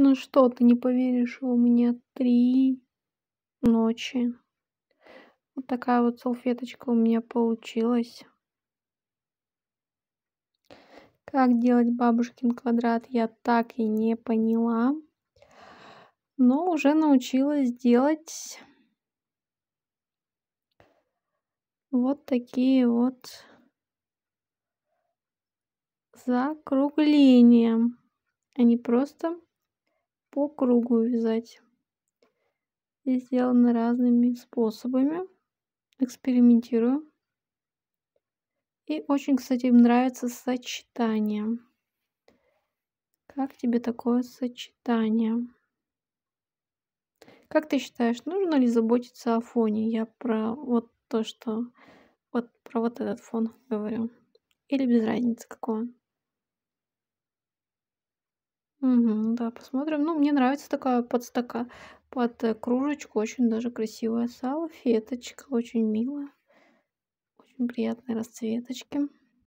Ну что, ты не поверишь, у меня три ночи. Вот такая вот салфеточка у меня получилась. Как делать бабушкин квадрат, я так и не поняла. Но уже научилась делать вот такие вот закругления. Они просто по кругу вязать. Я сделано разными способами. Экспериментирую. И очень, кстати, нравится сочетание. Как тебе такое сочетание? Как ты считаешь, нужно ли заботиться о фоне? Я про вот то, что... Вот про вот этот фон говорю. Или без разницы, какой он угу да, посмотрим. Ну, мне нравится такая подстака под, э, кружечку, очень даже красивая салфеточка, очень милая. Очень приятные расцветочки.